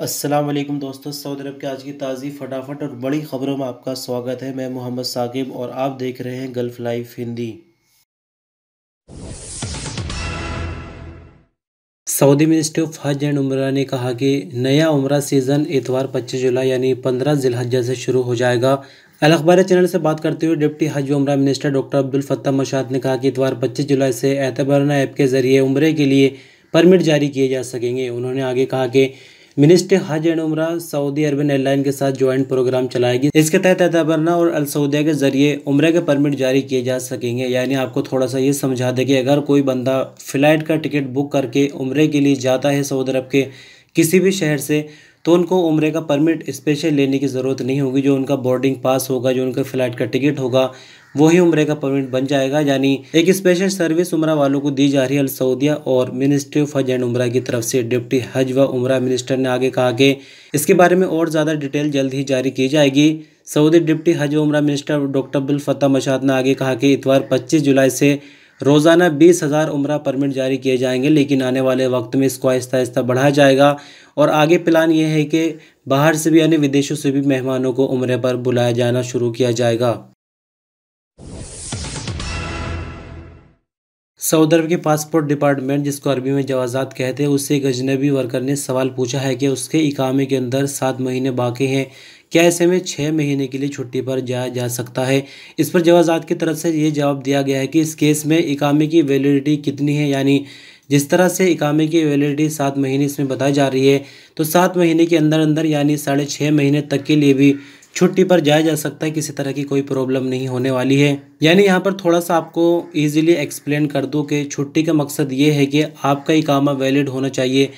अस्सलाम वालेकुम दोस्तों सऊदी अरब की आज की ताज़ी फटाफट और बड़ी ख़बरों में आपका स्वागत है मैं मोहम्मद साकिब और आप देख रहे हैं Gulf life Hindi Saudi ministry of Hajj and Umrah ने कहा कि नया उम्र सीज़न इतवार 25 जुलाई यानी 15 जिलहजा से शुरू हो जाएगा अल अखबार चैनल से बात करते हुए deputy Hajj Umrah minister doctor Abdul Fattah Mashat ने कहा कि इतवार 25 जुलाई से एतबारा ऐप के ज़रिए उम्र के लिए परमिट जारी किए जा सकेंगे उन्होंने आगे कहा कि मिनिस्ट्री हज एंड उम्र सऊदी अरबन एयरलाइन के साथ ज्वाइंट प्रोग्राम चलाएगी इसके तहत अदाबरना और सऊदिया के जरिए उम्र के परमिट जारी किए जा सकेंगे यानी आपको थोड़ा सा ये समझा दें कि अगर कोई बंदा फ्लाइट का टिकट बुक करके उम्र के लिए जाता है सऊदी अरब के किसी भी शहर से तो उनको उम्र का परमिट स्पेशल लेने की ज़रूरत नहीं होगी जो उनका बोर्डिंग पास होगा जो उनका फ़्लाइट का टिकट होगा वही उम्र का परमिट बन जाएगा यानी एक स्पेशल सर्विस उम्र वालों को दी जा रही है अल सऊदिया और मिनिस्ट्री ऑफ हज एंड उम्र की तरफ से डिप्टी हज व उम्र मिनिस्टर ने आगे कहा कि इसके बारे में और ज़्यादा डिटेल जल्द ही जारी की जाएगी सऊदी डिप्टी हज व उम्र मिनिस्टर डॉक्टर अब्दुल फतह मशाद ने आगे कहा कि इतवार पच्चीस जुलाई से रोज़ाना बीस हज़ार उम्र परमिट जारी किए जाएंगे लेकिन आने वाले वक्त में इसको आहिस्ता आहिस्ता बढ़ाया जाएगा और आगे प्लान ये है कि बाहर से भी यानी विदेशों से भी मेहमानों को उम्र पर बुलाया जाना शुरू किया जाएगा सऊदी अरब के पासपोर्ट डिपार्टमेंट जिसको अरबी में जवाजात कहते हैं उससे एक अजनबी वर्कर ने सवाल पूछा है कि उसके इकामे के अंदर सात महीने बाकी हैं क्या ऐसे में छः महीने के लिए छुट्टी पर जाया जा सकता है इस पर जवाजात की तरफ से ये जवाब दिया गया है कि इस केस में इकामे की वैलिडिटी कितनी है यानी जिस तरह से इकामे की वैलिडिटी सात महीने इसमें बताई जा रही है तो सात महीने के अंदर अंदर यानी साढ़े छः महीने तक के लिए भी छुट्टी पर जाया जा सकता है किसी तरह की कोई प्रॉब्लम नहीं होने वाली है यानी यहाँ पर थोड़ा सा आपको ईजिली एक्सप्लेन कर दूँ कि छुट्टी का मकसद ये है कि आपका काम वैलिड होना चाहिए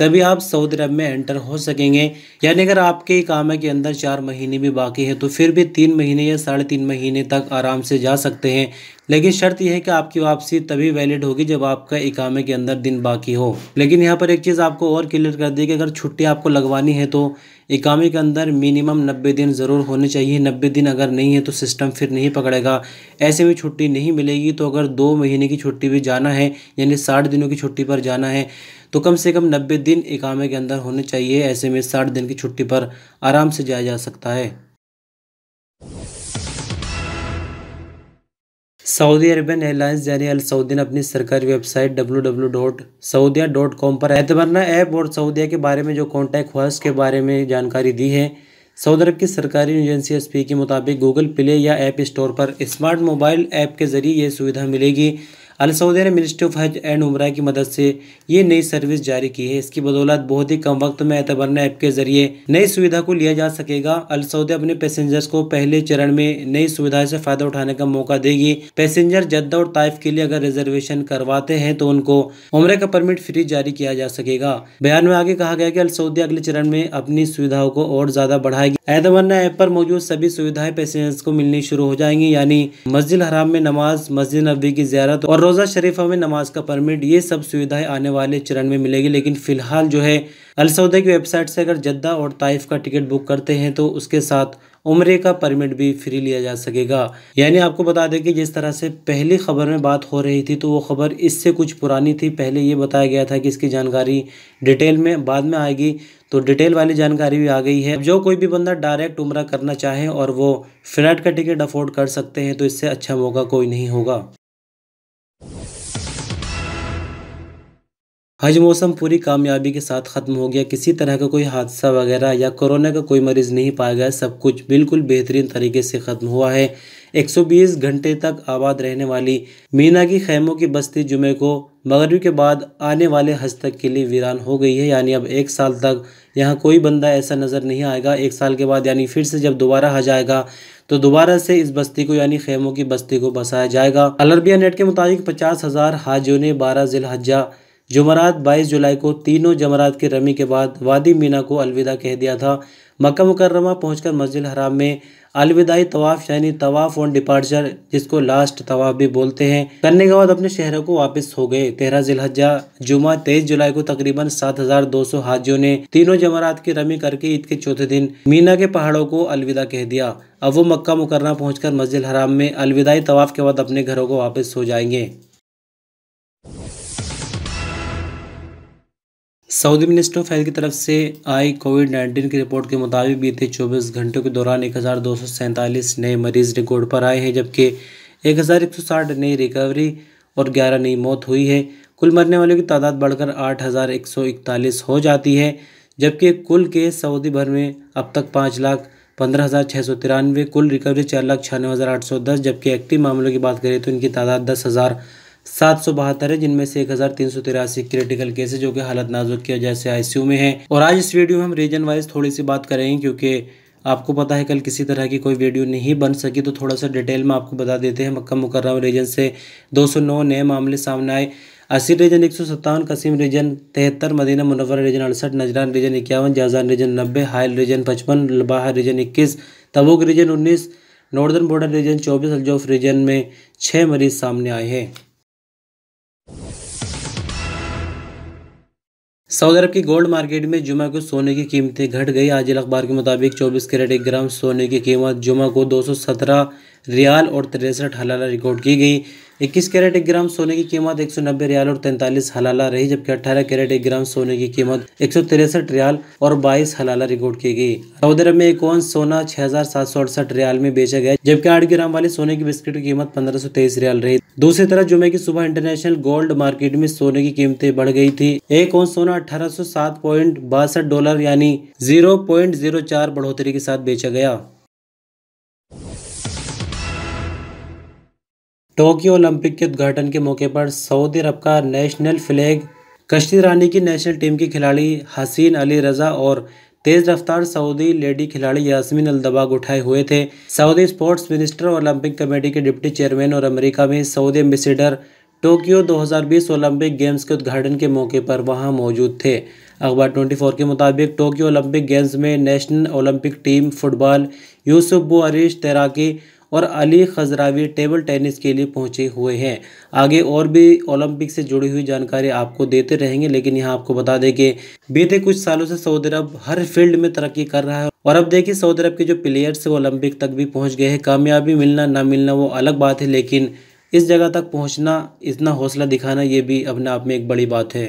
तभी आप सऊदी अरब में एंटर हो सकेंगे यानी अगर आपके इकामे के अंदर चार महीने भी बाकी है तो फिर भी तीन महीने या साढ़े तीन महीने तक आराम से जा सकते हैं लेकिन शर्त यह है कि आपकी वापसी तभी वैलिड होगी जब आपका इकामे के अंदर दिन बाकी हो लेकिन यहाँ पर एक चीज़ आपको और क्लियर कर दी कि अगर छुट्टी आपको लगवानी है तो इकामे के अंदर मिनिमम नब्बे दिन ज़रूर होने चाहिए नब्बे दिन अगर नहीं है तो सिस्टम फिर नहीं पकड़ेगा ऐसे में छुट्टी नहीं मिलेगी तो अगर दो महीने की छुट्टी भी जाना है यानी साठ दिनों की छुट्टी पर जाना है तो कम से कम नब्बे दिन इकामे के अंदर होने चाहिए ऐसे में साठ दिन की छुट्टी पर आराम से जाया जा सकता है सऊदी अरबियन एयरलाइंस यानी अल सऊदी ने अपनी सरकारी website W W dot Saudia dot com पर एतबरना ऐप और सऊदिया के बारे में जो कॉन्टैक्ट हुआ उसके बारे में जानकारी दी है सऊदी अरब की सरकारी एजेंसी एस के मुताबिक गूगल प्ले या ऐप स्टोर पर स्मार्ट मोबाइल ऐप के जरिए यह सुविधा मिलेगी सऊदी ने मिनिस्ट्री ऑफ हज एंड उम्र की मदद से ये नई सर्विस जारी की है इसकी बदौलत बहुत ही कम वक्त में एतबरना ऐप के जरिए नई सुविधा को लिया जा सकेगा अल सऊदी अपने पैसेंजर्स को पहले चरण में नई सुविधा से फ़ायदा उठाने का मौका देगी पैसेंजर जद्दा और ताइफ के लिए अगर रिजर्वेशन करवाते हैं तो उनको उम्र का परमिट फ्री जारी किया जा सकेगा बयान में आगे कहा गया की अल सऊदी अगले चरण में अपनी सुविधाओं को और ज़्यादा बढ़ाएगी एतबरना ऐप पर मौजूद सभी सुविधाएं पैसेंजर्स को मिलनी शुरू हो जाएंगी यानी मस्जिद हराम में नमाज मस्जिद नबी की ज्यारत और रोज़ा शरीफा में नमाज का परमिट ये सब सुविधाएं आने वाले चरण में मिलेगी लेकिन फ़िलहाल जो है अलसौदे की वेबसाइट से अगर जद्दा और ताइफ का टिकट बुक करते हैं तो उसके साथ उम्र का परमिट भी फ्री लिया जा सकेगा यानी आपको बता दें कि जिस तरह से पहली खबर में बात हो रही थी तो वो खबर इससे कुछ पुरानी थी पहले ये बताया गया था कि इसकी जानकारी डिटेल में बाद में आएगी तो डिटेल वाली जानकारी भी आ गई है जो कोई भी बंदा डायरेक्ट उम्र करना चाहे और वो फ्लाइट का टिकट अफोर्ड कर सकते हैं तो इससे अच्छा मौका कोई नहीं होगा हज मौसम पूरी कामयाबी के साथ ख़त्म हो गया किसी तरह का कोई हादसा वगैरह या कोरोना का कोई मरीज़ नहीं पाया गया सब कुछ बिल्कुल बेहतरीन तरीके से ख़त्म हुआ है 120 घंटे तक आबाद रहने वाली मीना की खैमों की बस्ती जुमे को मगरब के बाद आने वाले हज तक के लिए वीरान हो गई है यानी अब एक साल तक यहाँ कोई बंदा ऐसा नज़र नहीं आएगा एक साल के बाद यानी फिर से जब दोबारा हज आएगा तो दोबारा से इस बस्ती को यानी खेमों की बस्ती को बसाया जाएगा अलरबिया नेट के मुताबिक पचास हज़ार हाजियों ने बारह जिल हजा जमरात बाईस जुलाई को तीनों जमरात की रमी के बाद वादी मीना को अलविदा कह दिया था मक्का मुकर्रमा पहुंचकर मस्जिद हराम में अलविदाई तवाफ़ यानी तवाफ़ ऑन डिपार्चर जिसको लास्ट तवाफ़ भी बोलते हैं करने के बाद अपने शहरों को वापस हो गए तेरह जिलहजा जुमा तेईस जुलाई को तकरीबन सात हजार दो सौ हाजियों ने तीनों जमरात की रमी करके ईद के चौथे दिन मीना के पहाड़ों को अलविदा कह दिया अब वो मक्का मुकर्रमा पहुंचकर मस्जिद हराम में अलविदाई तवाफ़ के बाद अपने घरों को वापस हो जाएंगे सऊदी मिनिस्टर ऑफ हेल्थ की तरफ से आई कोविड नाइन्टीन की रिपोर्ट के मुताबिक बीते 24 घंटों के दौरान एक नए मरीज रिकॉर्ड पर आए हैं जबकि एक नई रिकवरी और 11 नई मौत हुई है कुल मरने वालों की तादाद बढ़कर 8,141 हो जाती है जबकि कुल केस सऊदी भर में अब तक पाँच लाख पंद्रह हज़ार छः सौ तिरानवे कुल रिकवरी चार लाख छियानवे हज़ार आठ सौ दस जबकि एक्टिव मामलों की बात करें तो इनकी तादाद दस हज़ार सात सौ बहत्तर है जिनमें से एक हज़ार तीन सौ तिरासी क्रिटिकल केसेज जो कि हालत नाजुक की वजह से आईसीयू में है और आज इस वीडियो में हम रीजन वाइज थोड़ी सी बात करेंगे क्योंकि आपको पता है कल किसी तरह की कोई वीडियो नहीं बन सकी तो थोड़ा सा डिटेल में आपको बता देते हैं मक्का मुकर्रम रीजन से दो सौ नौ नए मामले सामने आए असी रीजन एक सौ सत्तावन कसीम रीजन तिहत्तर मदीना मुनवर रीजन अड़सठ नजरान रीजन इक्यावन जाजान रीजन नब्बे हायल रीजन पचपन लबाहा रीजन इक्कीस तबूक रीजन उन्नीस नॉर्दर्न बॉर्डर रीजन चौबीस अलजोफ रीजन में छः मरीज सामने आए हैं सऊदी अरब की गोल्ड मार्केट में जुमा को सोने की कीमतें घट गई आज अखबार के मुताबिक 24 कैरेट एक ग्राम सोने की कीमत जुमा को 217 रियाल और तिरसठ हलाला रिकॉर्ड की गई 21 कैरेट एक ग्राम सोने की कीमत 190 रियाल और 43 हलाला रही जबकि 18 कैरेट एक ग्राम सोने की कीमत एक रियाल और 22 हलाला रिकॉर्ड की गई सऊदी अरब में एक औंस सोना छह रियाल में बेचा गया जबकि आठ ग्राम वाले सोने की बिस्किट की कीमत पंद्रह रियाल रही दूसरी तरफ जुमे की सुबह इंटरनेशनल गोल्ड मार्केट में सोने की कीमतें बढ़ गई थी एक औंस सोना अठारह डॉलर यानी 0.04 बढ़ोतरी के साथ बेचा गया टोक्यो ओलंपिक के उद्घाटन के मौके पर सऊदी अरब का नेशनल फ्लैग कश्ती रानी की नेशनल टीम के खिलाड़ी हसीन अली रजा और तेज रफ्तार सऊदी लेडी खिलाड़ी यासमीन अलदबाग उठाए हुए थे सऊदी स्पोर्ट्स मिनिस्टर और ओलंपिक कमेटी के डिप्टी चेयरमैन और अमेरिका में Saudi ambassador Tokyo 2020 Olympic games के उद्घाटन के मौके पर वहां मौजूद थे अखबार 24 के मुताबिक टोक्यो ओलंपिक गेम्स में national Olympic team football Yusuf बुआरिश तैराकी और अली खजरावी टेबल टेनिस के लिए पहुंचे हुए हैं आगे और भी ओलंपिक से जुड़ी हुई जानकारी आपको देते रहेंगे लेकिन यहाँ आपको बता दें कि बीते कुछ सालों से सऊदी अरब हर फील्ड में तरक्की कर रहा है और अब देखिए सऊदी अरब के जो प्लेयर्स है वो ओलंपिक तक भी पहुँच गए हैं कामयाबी मिलना ना मिलना वो अलग बात है लेकिन इस जगह तक पहुँचना इतना हौसला दिखाना ये भी अपने आप में एक बड़ी बात है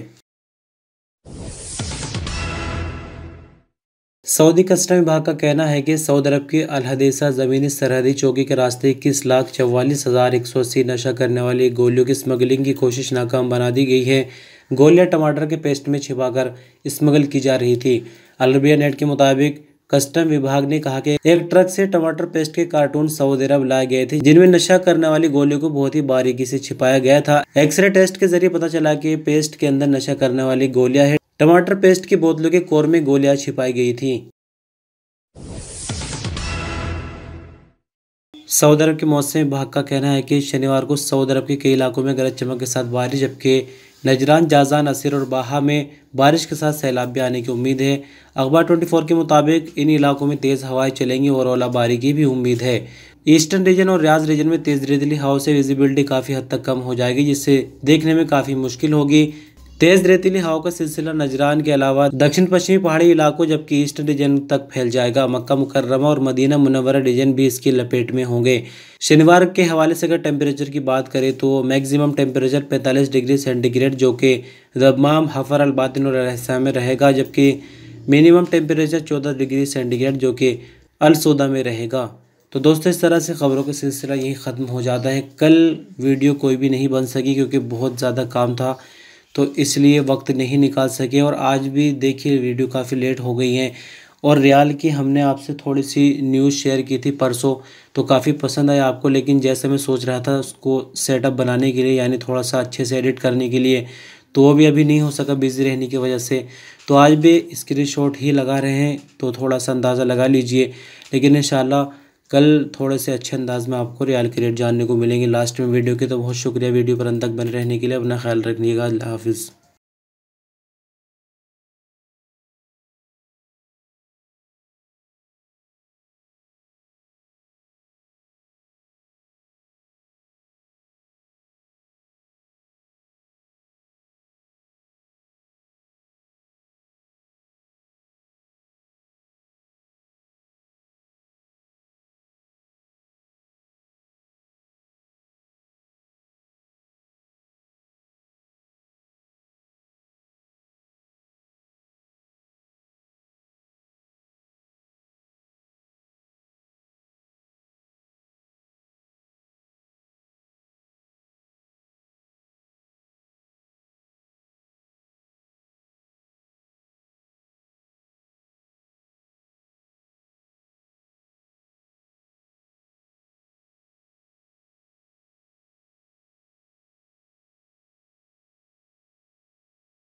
सऊदी कस्टम विभाग का कहना है कि सऊदी अरब के अलहदेसा ज़मीनी सरहदी चौकी के रास्ते इक्कीस लाख चवालीस हज़ार एक सौ अस्सी नशा करने वाली गोलियों की स्मगलिंग की कोशिश नाकाम बना दी गई है गोलियां टमाटर के पेस्ट में छिपाकर स्मगल की जा रही थी अलरबिया नेट के मुताबिक कस्टम विभाग ने कहा कि एक ट्रक से टमाटर पेस्ट के कार्टून सऊदी अरब लाए गए थे जिनमें नशा करने वाली गोलियों को बहुत ही बारीकी से छिपाया गया था एक्सरे टेस्ट के जरिए पता चला कि पेस्ट के अंदर नशा करने वाली गोलियां हैं टमाटर पेस्ट की बोतलों के कोर में गोलियां छिपाई गई थी सऊदी अरब के मौसम विभाग का कहना है कि शनिवार को सऊदी अरब के कई इलाकों में गरज चमक के साथ बारिश जबकि नजरान जाजा नसीर और बाहा में बारिश के साथ सैलाब भी आने की उम्मीद है अखबार 24 के मुताबिक इन इलाकों में तेज़ हवाएं चलेंगी और ओलाबारी की भी उम्मीद है ईस्टर्न रीजन और रियाज रीजन में तेज़ रेदली हवा से विजिबिलिटी काफ़ी हद तक कम हो जाएगी जिससे देखने में काफ़ी मुश्किल होगी तेज रेतीली हवाओं का सिलसिला नजरान के अलावा दक्षिण पश्चिमी पहाड़ी इलाकों जबकि ईस्ट रीजन तक फैल जाएगा मक्का मुकर्रमा और मदीना मुनवरा रीजन भी इसकी लपेट में होंगे शनिवार के हवाले से अगर टेम्परेचर की बात करें तो मैक्सिमम टेम्परेचर 45 डिग्री सेंटीग्रेड जो कि दमाम हफर अलबातिन और रहसा में रहेगा जबकि मिनिमम टेम्परेचर चौदह डिग्री सेंटीग्रेड जो कि अलसोदा में रहेगा तो दोस्तों इस तरह से ख़बरों का सिलसिला यहीं ख़त्म हो जाता है कल वीडियो कोई भी नहीं बन सकी क्योंकि बहुत ज़्यादा काम था तो इसलिए वक्त नहीं निकाल सके और आज भी देखिए वीडियो काफ़ी लेट हो गई है और रियाल की हमने आपसे थोड़ी सी न्यूज़ शेयर की थी परसों तो काफ़ी पसंद आया आपको लेकिन जैसे मैं सोच रहा था उसको सेटअप बनाने के लिए यानी थोड़ा सा अच्छे से एडिट करने के लिए तो वो भी अभी नहीं हो सका बिज़ी रहने की वजह से तो आज भी स्क्रीनशॉट शॉट ही लगा रहे हैं तो थोड़ा सा अंदाज़ा लगा लीजिए लेकिन इन कल थोड़े से अच्छे अंदाज में आपको रियाल के रेट जानने को मिलेंगे लास्ट में वीडियो के तो बहुत शुक्रिया वीडियो पर अंत तक बने रहने के लिए अपना ख्याल रखिएगा अल्लाह हाफिज़